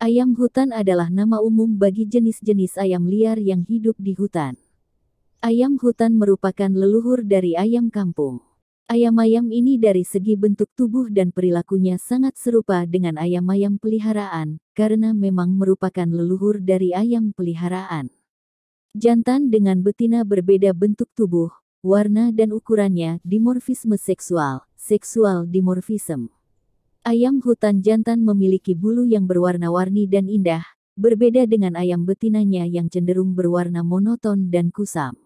Ayam hutan adalah nama umum bagi jenis-jenis ayam liar yang hidup di hutan. Ayam hutan merupakan leluhur dari ayam kampung. Ayam-ayam ini dari segi bentuk tubuh dan perilakunya sangat serupa dengan ayam-ayam peliharaan, karena memang merupakan leluhur dari ayam peliharaan. Jantan dengan betina berbeda bentuk tubuh, warna dan ukurannya, dimorfisme seksual, seksual dimorfisme. Ayam hutan jantan memiliki bulu yang berwarna-warni dan indah, berbeda dengan ayam betinanya yang cenderung berwarna monoton dan kusam.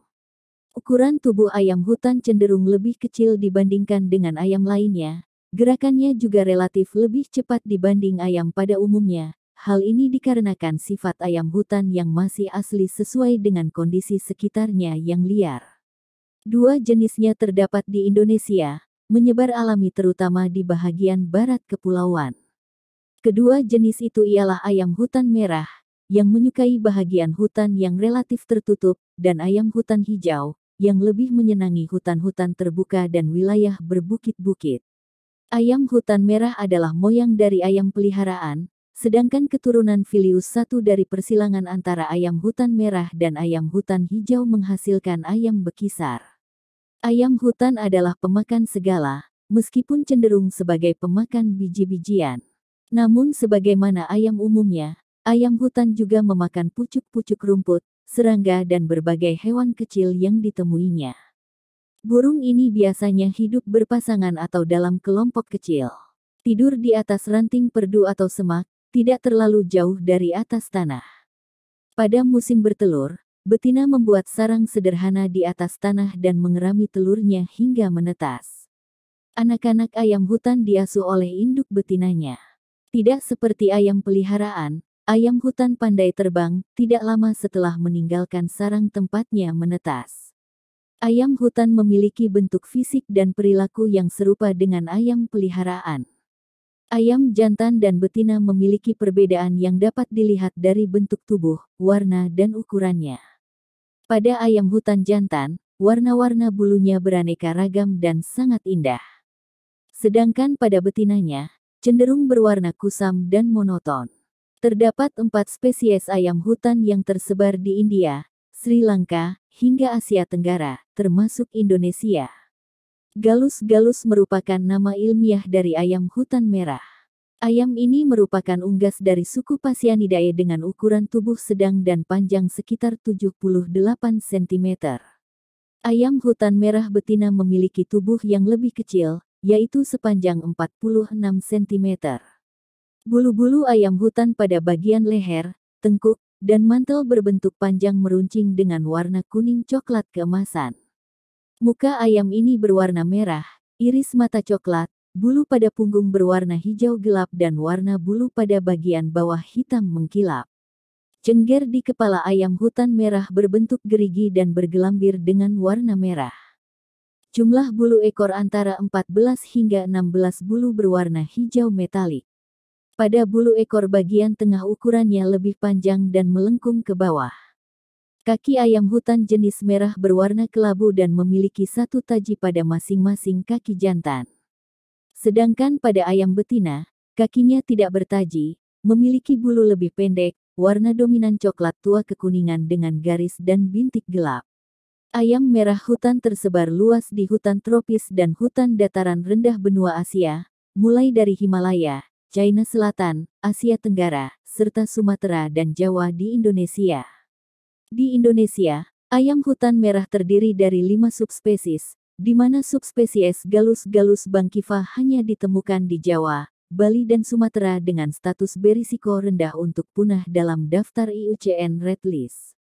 Ukuran tubuh ayam hutan cenderung lebih kecil dibandingkan dengan ayam lainnya. Gerakannya juga relatif lebih cepat dibanding ayam pada umumnya. Hal ini dikarenakan sifat ayam hutan yang masih asli sesuai dengan kondisi sekitarnya yang liar. Dua jenisnya terdapat di Indonesia, menyebar alami terutama di bahagian barat kepulauan. Kedua jenis itu ialah ayam hutan merah, yang menyukai bahagian hutan yang relatif tertutup, dan ayam hutan hijau, yang lebih menyenangi hutan-hutan terbuka dan wilayah berbukit-bukit. Ayam hutan merah adalah moyang dari ayam peliharaan, sedangkan keturunan Filius satu dari persilangan antara ayam hutan merah dan ayam hutan hijau menghasilkan ayam bekisar. Ayam hutan adalah pemakan segala, meskipun cenderung sebagai pemakan biji-bijian. Namun sebagaimana ayam umumnya, ayam hutan juga memakan pucuk-pucuk rumput, serangga dan berbagai hewan kecil yang ditemuinya. Burung ini biasanya hidup berpasangan atau dalam kelompok kecil. Tidur di atas ranting perdu atau semak, tidak terlalu jauh dari atas tanah. Pada musim bertelur, Betina membuat sarang sederhana di atas tanah dan mengerami telurnya hingga menetas. Anak-anak ayam hutan diasuh oleh induk betinanya. Tidak seperti ayam peliharaan, ayam hutan pandai terbang tidak lama setelah meninggalkan sarang tempatnya menetas. Ayam hutan memiliki bentuk fisik dan perilaku yang serupa dengan ayam peliharaan. Ayam jantan dan betina memiliki perbedaan yang dapat dilihat dari bentuk tubuh, warna, dan ukurannya. Pada ayam hutan jantan, warna-warna bulunya beraneka ragam dan sangat indah. Sedangkan pada betinanya, cenderung berwarna kusam dan monoton. Terdapat empat spesies ayam hutan yang tersebar di India, Sri Lanka, hingga Asia Tenggara, termasuk Indonesia. Galus-galus merupakan nama ilmiah dari ayam hutan merah. Ayam ini merupakan unggas dari suku Pasianidae dengan ukuran tubuh sedang dan panjang sekitar 78 cm. Ayam hutan merah betina memiliki tubuh yang lebih kecil, yaitu sepanjang 46 cm. Bulu-bulu ayam hutan pada bagian leher, tengkuk, dan mantel berbentuk panjang meruncing dengan warna kuning coklat keemasan. Muka ayam ini berwarna merah, iris mata coklat, Bulu pada punggung berwarna hijau gelap dan warna bulu pada bagian bawah hitam mengkilap. Cengger di kepala ayam hutan merah berbentuk gerigi dan bergelambir dengan warna merah. Jumlah bulu ekor antara 14 hingga 16 bulu berwarna hijau metalik. Pada bulu ekor bagian tengah ukurannya lebih panjang dan melengkung ke bawah. Kaki ayam hutan jenis merah berwarna kelabu dan memiliki satu taji pada masing-masing kaki jantan. Sedangkan pada ayam betina, kakinya tidak bertaji, memiliki bulu lebih pendek, warna dominan coklat tua kekuningan dengan garis dan bintik gelap. Ayam merah hutan tersebar luas di hutan tropis dan hutan dataran rendah benua Asia, mulai dari Himalaya, China Selatan, Asia Tenggara, serta Sumatera dan Jawa di Indonesia. Di Indonesia, ayam hutan merah terdiri dari lima subspesies, di mana subspesies galus-galus bangkiva hanya ditemukan di Jawa, Bali dan Sumatera dengan status berisiko rendah untuk punah dalam daftar IUCN Red List.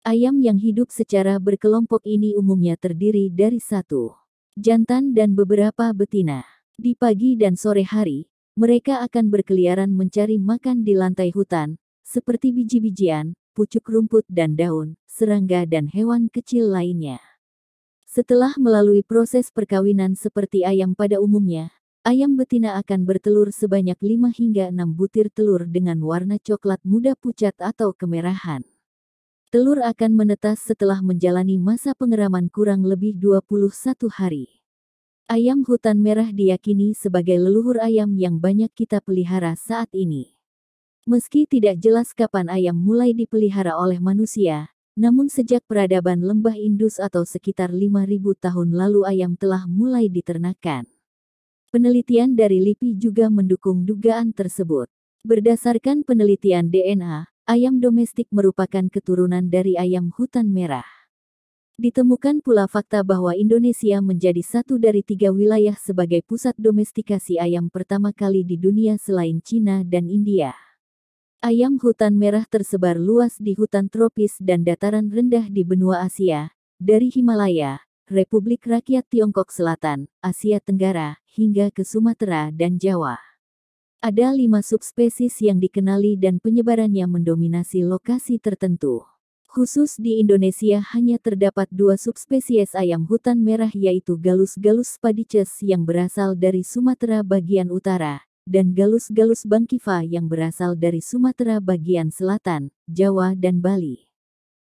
Ayam yang hidup secara berkelompok ini umumnya terdiri dari satu jantan dan beberapa betina. Di pagi dan sore hari, mereka akan berkeliaran mencari makan di lantai hutan, seperti biji-bijian, pucuk rumput dan daun, serangga dan hewan kecil lainnya. Setelah melalui proses perkawinan seperti ayam pada umumnya, ayam betina akan bertelur sebanyak 5 hingga 6 butir telur dengan warna coklat muda pucat atau kemerahan. Telur akan menetas setelah menjalani masa pengeraman kurang lebih 21 hari. Ayam hutan merah diyakini sebagai leluhur ayam yang banyak kita pelihara saat ini. Meski tidak jelas kapan ayam mulai dipelihara oleh manusia, namun sejak peradaban lembah Indus atau sekitar 5.000 tahun lalu ayam telah mulai diternakan. Penelitian dari LIPI juga mendukung dugaan tersebut. Berdasarkan penelitian DNA, ayam domestik merupakan keturunan dari ayam hutan merah. Ditemukan pula fakta bahwa Indonesia menjadi satu dari tiga wilayah sebagai pusat domestikasi ayam pertama kali di dunia selain Cina dan India. Ayam hutan merah tersebar luas di hutan tropis dan dataran rendah di benua Asia, dari Himalaya, Republik Rakyat Tiongkok Selatan, Asia Tenggara, hingga ke Sumatera dan Jawa. Ada lima subspesies yang dikenali dan penyebarannya mendominasi lokasi tertentu. Khusus di Indonesia hanya terdapat dua subspesies ayam hutan merah yaitu Galus-galus spadices yang berasal dari Sumatera bagian utara dan galus-galus bangkiva yang berasal dari Sumatera bagian selatan, Jawa dan Bali.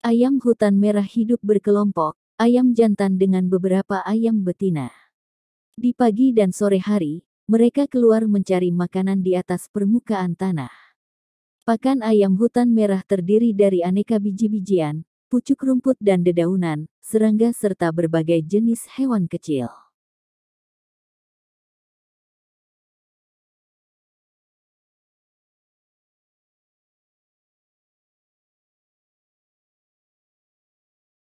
Ayam hutan merah hidup berkelompok, ayam jantan dengan beberapa ayam betina. Di pagi dan sore hari, mereka keluar mencari makanan di atas permukaan tanah. Pakan ayam hutan merah terdiri dari aneka biji-bijian, pucuk rumput dan dedaunan, serangga serta berbagai jenis hewan kecil.